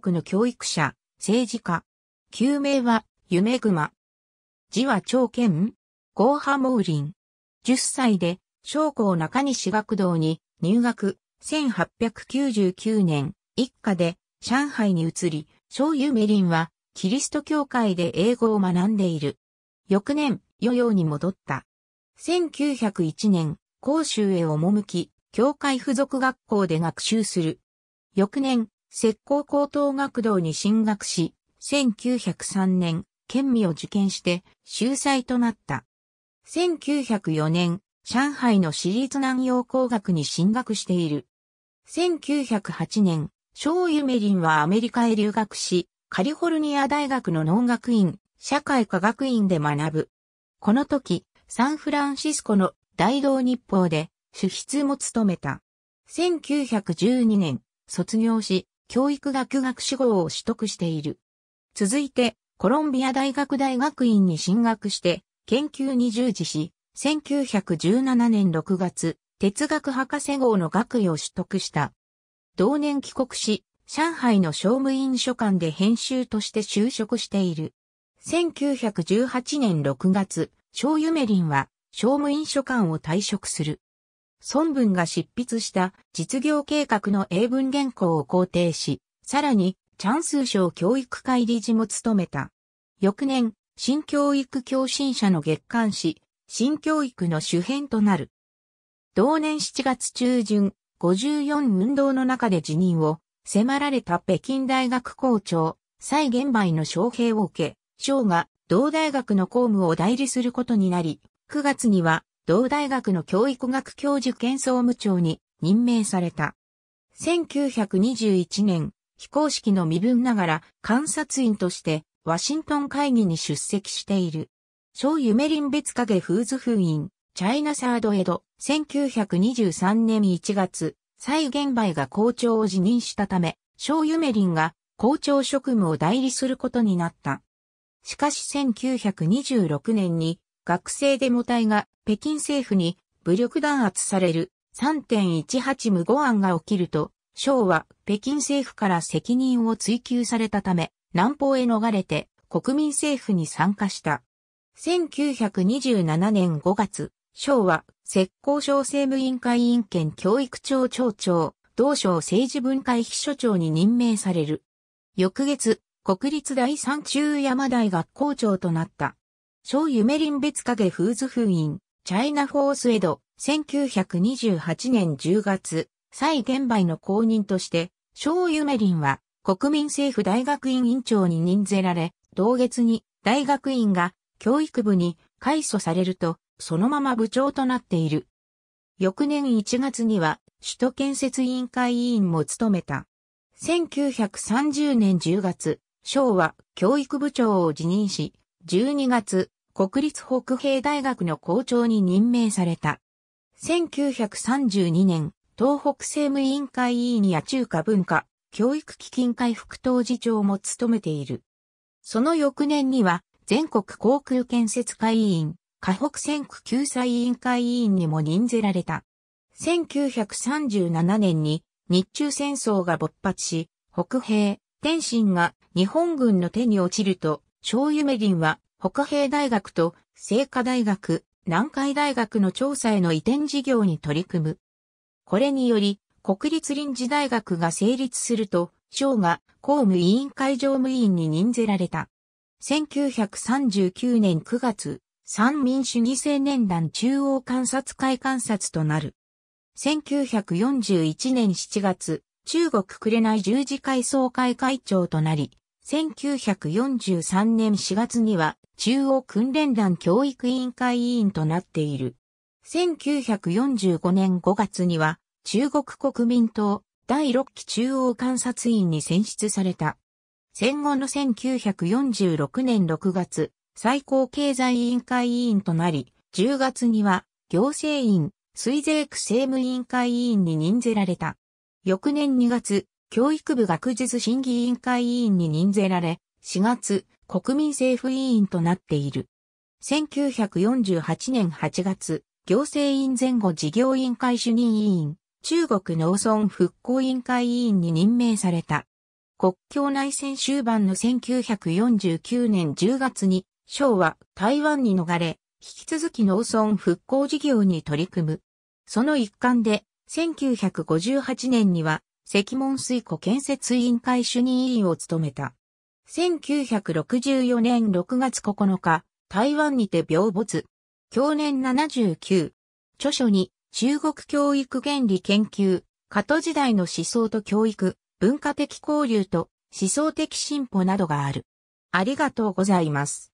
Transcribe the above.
国の教育者、政治家。旧名は、夢熊。字は長剣ゴーハモウリン。10歳で、将校中西学堂に入学、1899年、一家で上海に移り、小ユメリンは、キリスト教会で英語を学んでいる。翌年、与陽に戻った。1901年、広州へ赴き、教会附属学校で学習する。翌年、石膏高等学堂に進学し、1903年、県民を受験して秀才となった。1904年、上海の私立南洋工学に進学している。1908年、小ユメリンはアメリカへ留学し、カリフォルニア大学の農学院、社会科学院で学ぶ。この時、サンフランシスコの大道日報で主筆も務めた。1912年、卒業し、教育学学士号を取得している。続いて、コロンビア大学大学院に進学して、研究に従事し、1917年6月、哲学博士号の学位を取得した。同年帰国し、上海の商務院書館で編集として就職している。1918年6月、小ユメリンは、商務院書館を退職する。孫文が執筆した実業計画の英文原稿を肯定し、さらに、チャンス省教育会理事も務めた。翌年、新教育共振者の月刊誌、新教育の主編となる。同年7月中旬、54運動の中で辞任を迫られた北京大学校長、蔡元梅の招聘を受け、省が同大学の公務を代理することになり、9月には同大学の教育学教授兼総務長に任命された。1921年、非公式の身分ながら観察員としてワシントン会議に出席している。小夢林別影フーズ封印、チャイナサードエド、1923年1月、蔡玄梅が校長を辞任したため、小夢林が校長職務を代理することになった。しかし1926年に学生デモ隊が北京政府に武力弾圧される3.18無誤案が起きると、省は北京政府から責任を追及されたため、南方へ逃れて国民政府に参加した。1927年5月、省は浙江省政務委員会委員兼教育庁庁長、同省政治分会秘書長に任命される。翌月、国立第三中山大学校長となった。小夢林別影フーズ封印、チャイナフォースエド、1928年10月、蔡玄梅の公認として、小夢林は国民政府大学院院長に任ぜられ、同月に大学院が教育部に改組されると、そのまま部長となっている。翌年1月には、首都建設委員会委員も務めた。1930年10月、省は教育部長を辞任し、12月、国立北平大学の校長に任命された。1932年、東北政務委員会委員や中華文化、教育基金会副当次長も務めている。その翌年には、全国航空建設会委員、河北線区救済委員会委員にも任ぜられた。1937年に日中戦争が勃発し、北平、天津が日本軍の手に落ちると、小夢林は、北平大学と聖華大学、南海大学の調査への移転事業に取り組む。これにより、国立臨時大学が成立すると、省が公務委員会常務委員に任ぜられた。1939年9月、三民主義青年団中央観察会観察となる。1941年7月、中国い十字会総会会長となり、1943年4月には中央訓練団教育委員会委員となっている。1945年5月には中国国民党第6期中央監察員に選出された。戦後の1946年6月、最高経済委員会委員となり、10月には行政院、水税区政務委員会委員に任ぜられた。翌年2月、教育部学術審議委員会委員に任ぜられ、4月、国民政府委員となっている。1948年8月、行政院前後事業委員会主任委員、中国農村復興委員会委員に任命された。国境内戦終盤の1949年10月に、昭は台湾に逃れ、引き続き農村復興事業に取り組む。その一環で、1958年には石門水庫建設委員会主任委員を務めた。1964年6月9日、台湾にて病没。去年79。著書に、中国教育原理研究、過渡時代の思想と教育、文化的交流と思想的進歩などがある。ありがとうございます。